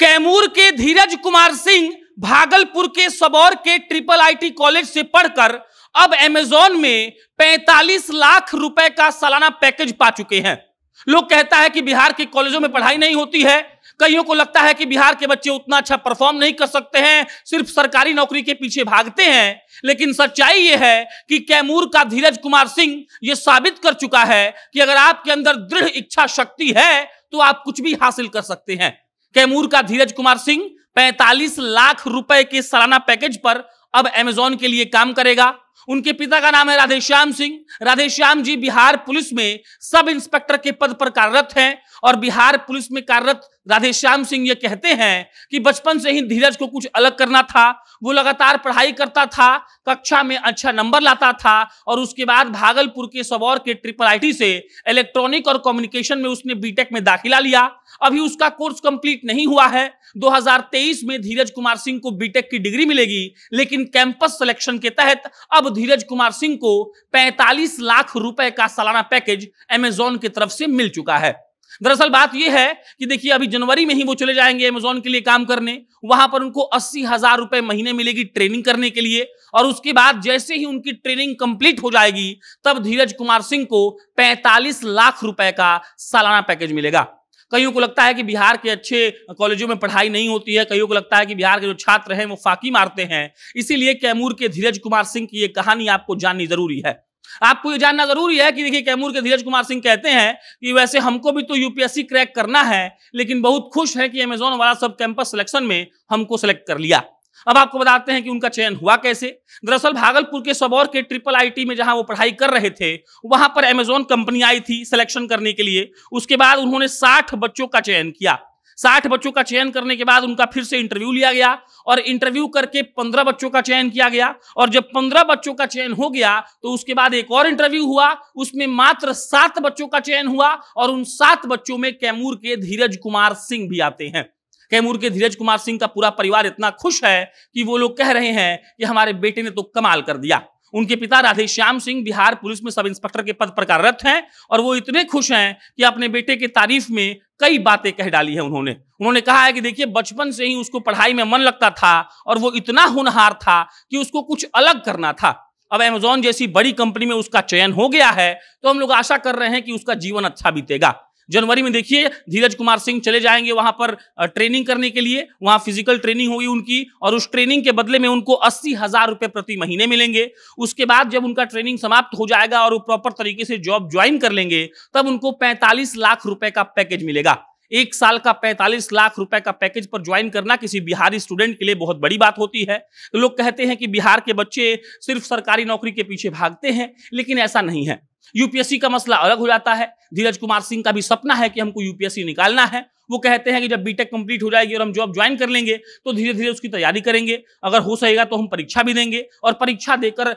कैमूर के धीरज कुमार सिंह भागलपुर के सबौर के ट्रिपल आईटी कॉलेज से पढ़कर अब एमेजॉन में 45 लाख रुपए का सालाना पैकेज पा चुके हैं लोग कहता है कि बिहार के कॉलेजों में पढ़ाई नहीं होती है कईयों को लगता है कि बिहार के बच्चे उतना अच्छा परफॉर्म नहीं कर सकते हैं सिर्फ सरकारी नौकरी के पीछे भागते हैं लेकिन सच्चाई यह है कि कैमूर का धीरज कुमार सिंह यह साबित कर चुका है कि अगर आपके अंदर दृढ़ इच्छा शक्ति है तो आप कुछ भी हासिल कर सकते हैं कैमूर का धीरज कुमार सिंह 45 लाख रुपए के सालाना पैकेज पर अब एमेजॉन के लिए काम करेगा उनके पिता का नाम है राधेश्याम सिंह राधेश्याम जी बिहार पुलिस में सब इंस्पेक्टर के पद पर कार्यरत हैं और बिहार पुलिस में कार्यरत राधेश्याम सिंह ये कहते हैं कि बचपन से ही धीरज को कुछ अलग करना था वो लगातार पढ़ाई करता था कक्षा में अच्छा नंबर लाता था और उसके बाद भागलपुर के सबौर के ट्रिपल आईटी से इलेक्ट्रॉनिक और कम्युनिकेशन में उसने बीटेक में दाखिला लिया अभी उसका कोर्स कंप्लीट नहीं हुआ है 2023 में धीरज कुमार सिंह को बीटेक की डिग्री मिलेगी लेकिन कैंपस सिलेक्शन के तहत अब धीरज कुमार सिंह को 45 लाख रुपए का सालाना पैकेज अमेजोन की तरफ से मिल चुका है दरअसल बात यह है कि देखिए अभी जनवरी में ही वो चले जाएंगे अमेजोन के लिए काम करने वहां पर उनको अस्सी हजार रुपए महीने मिलेगी ट्रेनिंग करने के लिए और उसके बाद जैसे ही उनकी ट्रेनिंग कंप्लीट हो जाएगी तब धीरज कुमार सिंह को 45 लाख रुपए का सालाना पैकेज मिलेगा कईयों को लगता है कि बिहार के अच्छे कॉलेजों में पढ़ाई नहीं होती है कईयों को लगता है कि बिहार के जो छात्र हैं वो फाकी मारते हैं इसीलिए कैमूर के धीरज कुमार सिंह की ये कहानी आपको जाननी जरूरी है आपको ये जानना जरूरी है कि देखिए कैमूर के धीरज कुमार सिंह कहते हैं कि वैसे हमको भी तो यूपीएससी क्रैक करना है लेकिन बहुत खुश है कि अमेजोन वाला सब कैंपस सिलेक्शन में हमको सेलेक्ट कर लिया अब आपको बताते हैं कि उनका चयन हुआ कैसे दरअसल भागलपुर के सबौर के ट्रिपल आईटी में जहां वो पढ़ाई कर रहे थे वहां पर अमेजोन कंपनी आई थी सिलेक्शन करने के लिए उसके बाद उन्होंने साठ बच्चों का चयन किया साठ बच्चों का चयन करने के बाद उनका फिर से इंटरव्यू लिया गया और इंटरव्यू करके पंद्रह बच्चों का चयन किया गया और जब पंद्रह बच्चों का चयन हो गया तो उसके बाद एक और इंटरव्यू हुआ उसमें मात्र सात बच्चों का चयन हुआ और उन सात बच्चों में कैमूर के धीरज कुमार सिंह भी आते हैं कैमूर के धीरज कुमार सिंह का पूरा परिवार इतना खुश है कि वो लोग कह रहे हैं कि हमारे बेटे ने तो कमाल कर दिया उनके पिता राधेश्याम सिंह बिहार पुलिस में सब इंस्पेक्टर के पद पर कार्यरत हैं और वो इतने खुश हैं कि अपने बेटे की तारीफ में कई बातें कह डाली है उन्होंने उन्होंने कहा है कि देखिए बचपन से ही उसको पढ़ाई में मन लगता था और वो इतना होनहार था कि उसको कुछ अलग करना था अब अमेजोन जैसी बड़ी कंपनी में उसका चयन हो गया है तो हम लोग आशा कर रहे हैं कि उसका जीवन अच्छा बीतेगा जनवरी में देखिए धीरज कुमार सिंह चले जाएंगे वहां पर ट्रेनिंग करने के लिए वहां फिजिकल ट्रेनिंग होगी उनकी और उस ट्रेनिंग के बदले में उनको अस्सी हजार रुपए प्रति महीने मिलेंगे उसके बाद जब उनका ट्रेनिंग समाप्त हो जाएगा और वो प्रॉपर तरीके से जॉब ज्वाइन कर लेंगे तब उनको पैंतालीस लाख रुपए का पैकेज मिलेगा एक साल का 45 लाख रुपए का पैकेज पर ज्वाइन करना किसी बिहारी स्टूडेंट के लिए बहुत बड़ी बात होती है लोग कहते हैं कि बिहार के बच्चे सिर्फ सरकारी नौकरी के पीछे भागते हैं लेकिन ऐसा नहीं है यूपीएससी का मसला अलग हो जाता है धीरज कुमार सिंह का भी सपना है कि हमको यूपीएससी निकालना है वो कहते हैं कि जब बीटेक कंप्लीट हो जाएगी और हम जॉब ज्वाइन कर लेंगे तो धीरे धीरे उसकी तैयारी करेंगे अगर हो सकेगा तो हम परीक्षा भी देंगे और परीक्षा देकर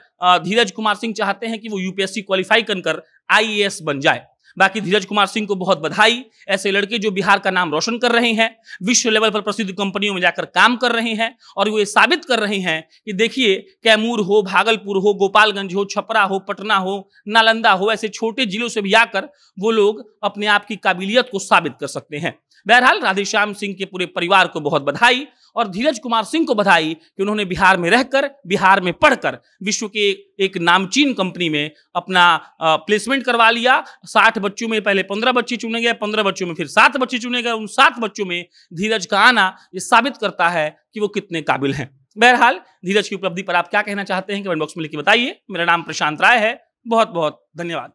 धीरज कुमार सिंह चाहते हैं कि वो यूपीएससी क्वालिफाई कर आई बन जाए बाकी धीरज कुमार सिंह को बहुत बधाई ऐसे लड़के जो बिहार का नाम रोशन कर रहे हैं विश्व लेवल पर प्रसिद्ध कंपनियों में जाकर काम कर रहे हैं और वो ये साबित कर रहे हैं कि देखिए कैमूर हो भागलपुर हो गोपालगंज हो छपरा हो पटना हो नालंदा हो ऐसे छोटे जिलों से भी आकर वो लोग अपने आप की काबिलियत को साबित कर सकते हैं बहरहाल राधेश्याम सिंह के पूरे परिवार को बहुत बधाई और धीरज कुमार सिंह को बधाई कि उन्होंने बिहार में रहकर बिहार में पढ़कर विश्व के एक नामचीन कंपनी में अपना प्लेसमेंट करवा लिया साठ बच्चों में पहले पंद्रह बच्चे चुने गए पंद्रह बच्चों में फिर सात बच्चे चुने गए उन सात बच्चों में धीरज का आना ये साबित करता है कि वो कितने काबिल हैं बहरहाल धीरज की उपलब्धि पर आप क्या कहना चाहते हैं कमेंट बॉक्स में लिखिए बताइए मेरा नाम प्रशांत राय है बहुत बहुत धन्यवाद